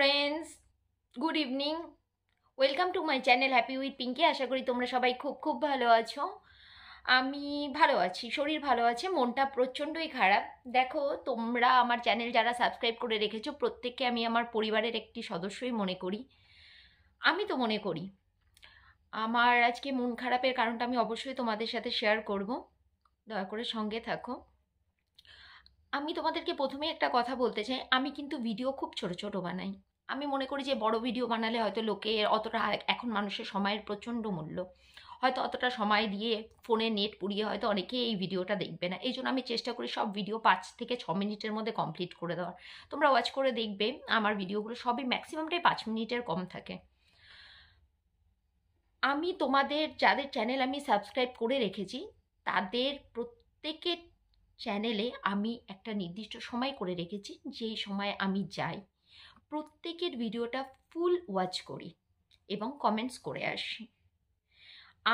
friends good evening welcome to my channel happy with Pinky আশা করি তোমরা সবাই খুব খুব ভালো আছো আমি ভালো আছি শরীর ভালো আছে মনটা প্রচণ্ডই খারাপ দেখো তোমরা আমার চ্যানেল যারা সাবস্ক্রাইব করে রেখেছো প্রত্যেককে আমি আমার পরিবারের একটি সদস্যই মনে করি আমি তো মনে করি আমার আজকে মন খারাপের কারণটা আমি অবশ্যই তোমাদের সাথে শেয়ার করব দয়া করে সঙ্গে থাকো আমি তোমাদেরকে প্রথমেই একটা কথা বলতে চাই আমি কিন্তু ভিডিও খুব ছোট ছোট বানাই আমি মনে করি যে বড় ভিডিও বানালে হয়তো লোকে অতটা এখন মানুষের সময়ের প্রচণ্ড মূল্য হয়তো অতটা সময় দিয়ে ফোনে নেট পুড়িয়ে হয়তো অনেকে এই ভিডিওটা দেখবে না এই জন্য আমি চেষ্টা করি সব ভিডিও পাঁচ থেকে ছ মিনিটের মধ্যে কমপ্লিট করে দেওয়ার তোমরা ওয়াচ করে দেখবে আমার ভিডিওগুলো সবই ম্যাক্সিমামটাই পাঁচ মিনিটের কম থাকে আমি তোমাদের যাদের চ্যানেল আমি সাবস্ক্রাইব করে রেখেছি তাদের প্রত্যেকের চ্যানেলে আমি একটা নির্দিষ্ট সময় করে রেখেছি যেই সময় আমি যাই প্রত্যেকের ভিডিওটা ফুল ওয়াচ করি এবং কমেন্টস করে আসি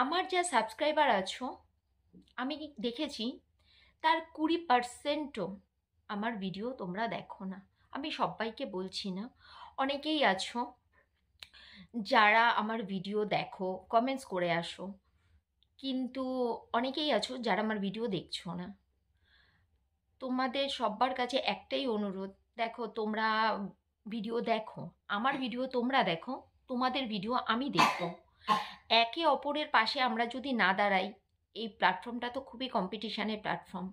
আমার যা সাবস্ক্রাইবার আছো আমি দেখেছি তার কুড়ি পার্সেন্টও আমার ভিডিও তোমরা দেখো না আমি সবাইকে বলছি না অনেকেই আছো যারা আমার ভিডিও দেখো কমেন্টস করে আসো কিন্তু অনেকেই আছো যারা আমার ভিডিও দেখছো না তোমাদের সবার কাছে একটাই অনুরোধ দেখো তোমরা ভিডিও দেখো আমার ভিডিও তোমরা দেখো তোমাদের ভিডিও আমি দেখব একে অপরের পাশে আমরা যদি না দাঁড়াই এই প্ল্যাটফর্মটা তো খুবই কম্পিটিশানের প্ল্যাটফর্ম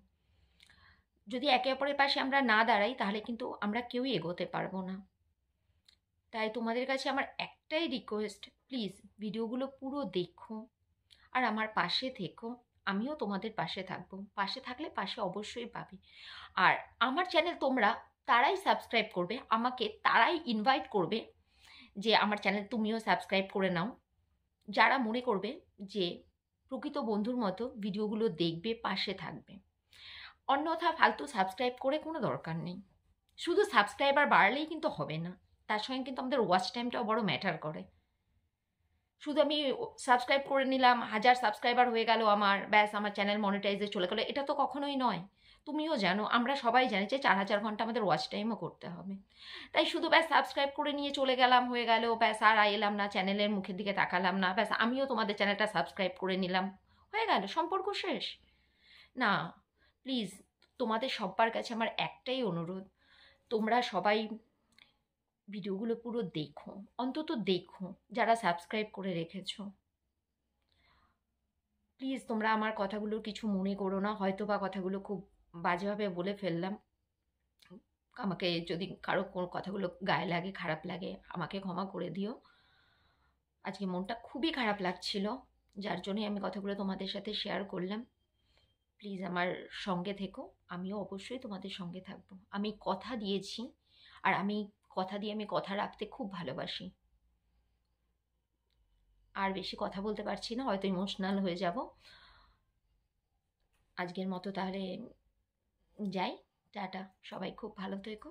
যদি একে অপরের পাশে আমরা না দাঁড়াই তাহলে কিন্তু আমরা কেউই এগোতে পারবো না তাই তোমাদের কাছে আমার একটাই রিকোয়েস্ট প্লিজ ভিডিওগুলো পুরো দেখো আর আমার পাশে থেকো আমিও তোমাদের পাশে থাকবো পাশে থাকলে পাশে অবশ্যই পাবে আর আমার চ্যানেল তোমরা তারাই সাবস্ক্রাইব করবে আমাকে তারাই ইনভাইট করবে যে আমার চ্যানেল তুমিও সাবস্ক্রাইব করে নাও যারা মনে করবে যে প্রকৃত বন্ধুর মতো ভিডিওগুলো দেখবে পাশে থাকবে অন্যথা ফালতু সাবস্ক্রাইব করে কোনো দরকার নেই শুধু সাবস্ক্রাইবার বাড়লেই কিন্তু হবে না তার সঙ্গে কিন্তু আমাদের ওয়াচ টাইমটাও বড় ম্যাটার করে শুধু আমি সাবস্ক্রাইব করে নিলাম হাজার সাবস্ক্রাইবার হয়ে গেল আমার ব্যাস আমার চ্যানেল মনিটাইজে চলে গেলো এটা তো কখনোই নয় তুমিও জানো আমরা সবাই জানি যে চার হাজার ঘন্টা আমাদের ওয়াচ টাইমও করতে হবে তাই শুধু ব্যাস সাবস্ক্রাইব করে নিয়ে চলে গেলাম হয়ে গেল ব্যাস আর এলাম না চ্যানেলের মুখের দিকে তাকালাম না ব্যাস আমিও তোমাদের চ্যানেলটা সাবস্ক্রাইব করে নিলাম হয়ে গেল সম্পর্ক শেষ না প্লিজ তোমাদের সব্বার কাছে আমার একটাই অনুরোধ তোমরা সবাই ভিডিওগুলো পুরো দেখো অন্তত দেখো যারা সাবস্ক্রাইব করে রেখেছো প্লিজ তোমরা আমার কথাগুলো কিছু মনে করো না হয়তো বা কথাগুলো খুব বাজেভাবে বলে ফেললাম আমাকে যদি কারো কোনো কথাগুলো গায়ে লাগে খারাপ লাগে আমাকে ক্ষমা করে দিও আজকে মনটা খুবই খারাপ লাগছিল যার জন্যই আমি কথাগুলো তোমাদের সাথে শেয়ার করলাম প্লিজ আমার সঙ্গে থেকো আমিও অবশ্যই তোমাদের সঙ্গে থাকবো আমি কথা দিয়েছি আর আমি কথা দিয়ে আমি কথা রাখতে খুব ভালোবাসি আর বেশি কথা বলতে পারছি না হয়তো ইমোশনাল হয়ে যাব আজকের মতো তাহলে যাই টাটা সবাই খুব ভালো থেকো